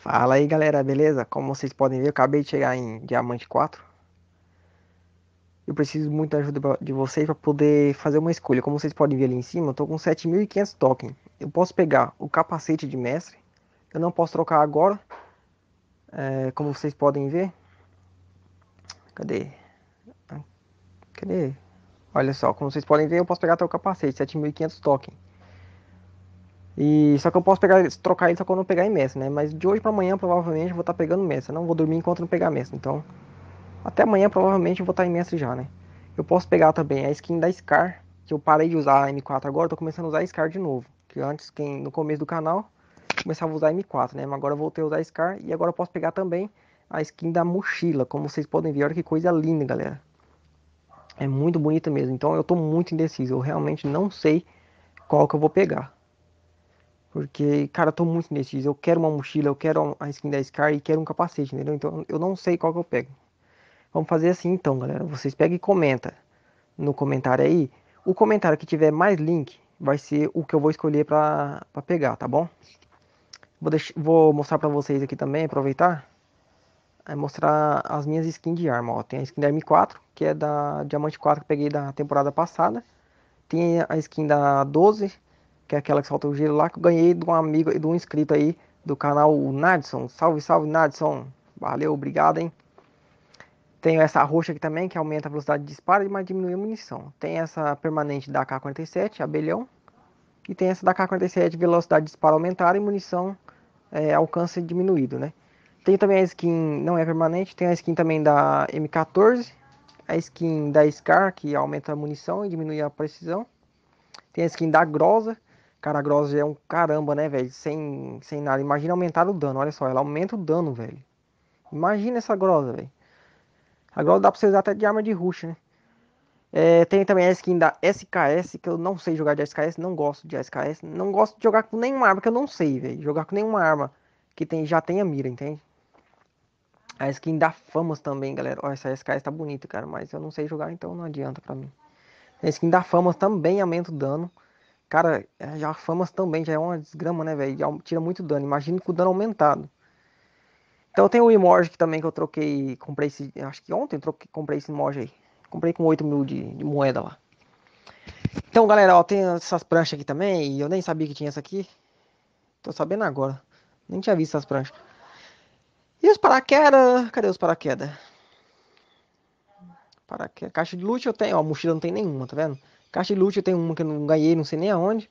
Fala aí galera, beleza? Como vocês podem ver, eu acabei de chegar em Diamante 4. Eu preciso muito da ajuda de vocês para poder fazer uma escolha. Como vocês podem ver ali em cima, eu tô com 7.500 token. Eu posso pegar o capacete de mestre. Eu não posso trocar agora. É, como vocês podem ver. Cadê? Cadê? Olha só, como vocês podem ver, eu posso pegar até o capacete, 7.500 token. E só que eu posso pegar, trocar ele só quando eu pegar em mesa, né? Mas de hoje para amanhã provavelmente eu vou estar tá pegando mesa, não vou dormir enquanto não pegar mesa. Então, até amanhã provavelmente eu vou estar tá em Messi já, né? Eu posso pegar também a skin da Scar, que eu parei de usar a M4 agora, eu tô começando a usar a Scar de novo. Que antes, quem no começo do canal, começava a usar a M4, né? Mas agora eu voltei a usar a Scar e agora eu posso pegar também a skin da mochila, como vocês podem ver, olha que coisa linda, galera. É muito bonita mesmo. Então eu tô muito indeciso, eu realmente não sei qual que eu vou pegar. Porque, cara, eu tô muito indeciso. Eu quero uma mochila, eu quero a skin da Scar e quero um capacete, entendeu? Então eu não sei qual que eu pego. Vamos fazer assim então, galera. Vocês pegam e comenta no comentário aí. O comentário que tiver mais link vai ser o que eu vou escolher pra, pra pegar, tá bom? Vou, vou mostrar pra vocês aqui também, aproveitar. É mostrar as minhas skins de arma, ó. Tem a skin da M4, que é da Diamante 4 que eu peguei da temporada passada. Tem a skin da 12, que é aquela que solta o gelo lá, que eu ganhei de um amigo, de um inscrito aí do canal, o Nadson. Salve, salve, Nadson. Valeu, obrigado, hein? Tenho essa roxa aqui também, que aumenta a velocidade de disparo, mas diminui a munição. Tem essa permanente da K-47, abelhão. E tem essa da K-47, velocidade de disparo aumentada e munição é, alcance diminuído, né? Tem também a skin, não é permanente, tem a skin também da M14, a skin da Scar, que aumenta a munição e diminui a precisão. Tem a skin da Grosa, Cara, a é um caramba, né, velho? Sem, sem nada. Imagina aumentar o dano. Olha só, ela aumenta o dano, velho. Imagina essa Grosse, velho. A dá pra você usar até de arma de rush, né? É, tem também a skin da SKS, que eu não sei jogar de SKS, não gosto de SKS, não gosto de jogar com nenhuma arma, que eu não sei, velho. Jogar com nenhuma arma que tem, já tenha mira, entende? A skin da Famas também, galera. Olha essa SKS tá bonita, cara, mas eu não sei jogar, então não adianta pra mim. A skin da Famas também aumenta o dano. Cara, é, já famas também já é uma desgrama, né, velho? Tira muito dano. Imagino com o dano aumentado. Então tem o emoji que também que eu troquei. Comprei esse. Acho que ontem troquei, comprei esse emoji aí. Comprei com 8 mil de, de moeda lá. Então, galera, ó, tem essas pranchas aqui também. E eu nem sabia que tinha essa aqui. Tô sabendo agora. Nem tinha visto essas pranchas. E os paraquedas? Cadê os paraquedas? Paraquedas. Caixa de loot eu tenho. Ó, mochila não tem nenhuma, tá vendo? Caixa de loot eu tenho uma que eu não ganhei, não sei nem aonde.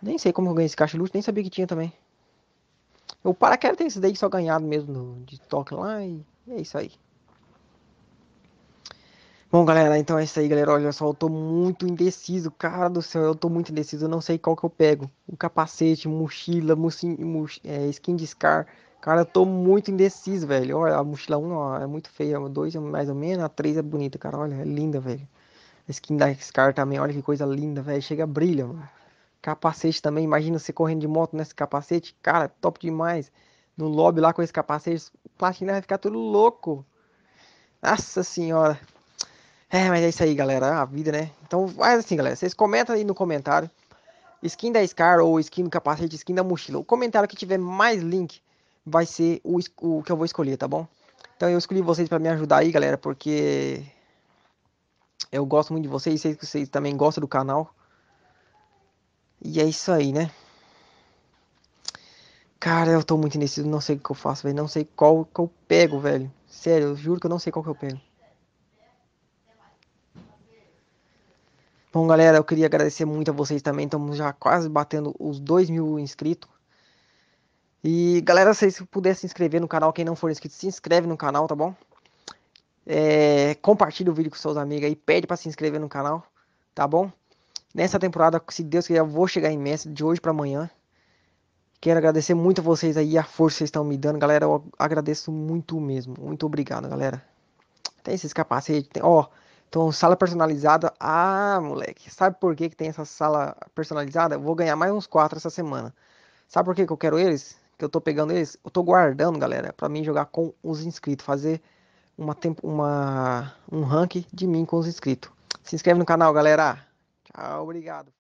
Nem sei como eu ganhei esse caixa de loot, nem sabia que tinha também. O paraquedas tem esse daí só ganhado mesmo no, de toque lá e é isso aí. Bom, galera, então é isso aí, galera. Olha só, eu tô muito indeciso. Cara do céu, eu tô muito indeciso. Eu não sei qual que eu pego. O capacete, mochila, mochi, é, skin de Scar. Cara, eu tô muito indeciso, velho. Olha, a mochila 1 ó, é muito feia. A 2 é mais ou menos. A 3 é bonita, cara. Olha, é linda, velho skin da Scar também, olha que coisa linda, velho. Chega, brilha, mano. Capacete também, imagina você correndo de moto nesse capacete. Cara, top demais. No lobby lá com esse capacete, o Platina vai ficar tudo louco. Nossa senhora. É, mas é isso aí, galera. A vida, né? Então, faz assim, galera. Vocês comentam aí no comentário. Skin da Scar ou skin do capacete, skin da mochila. O comentário que tiver mais link vai ser o, o que eu vou escolher, tá bom? Então eu escolhi vocês para me ajudar aí, galera, porque eu gosto muito de vocês, sei que vocês também gostam do canal. E é isso aí, né? Cara, eu tô muito indeciso, não sei o que eu faço, velho. Não sei qual que eu pego, velho. Sério, eu juro que eu não sei qual que eu pego. Bom, galera, eu queria agradecer muito a vocês também. Estamos já quase batendo os 2 mil inscritos. E, galera, se vocês puderem se inscrever no canal, quem não for inscrito, se inscreve no canal, tá bom? É, compartilha o vídeo com seus amigos aí, pede para se inscrever no canal, tá bom? Nessa temporada, se Deus quiser, eu vou chegar em Mestre de hoje para amanhã. Quero agradecer muito a vocês aí, a força que vocês estão me dando, galera. Eu agradeço muito mesmo. Muito obrigado, galera. Tem esses capacetes, tem, ó. Então, sala personalizada. Ah, moleque, sabe por que, que tem essa sala personalizada? Eu vou ganhar mais uns quatro essa semana. Sabe por que, que eu quero eles? Que eu tô pegando eles? Eu tô guardando, galera, para mim jogar com os inscritos, fazer uma, uma, um ranking de mim com os inscritos. Se inscreve no canal, galera. Tchau, obrigado.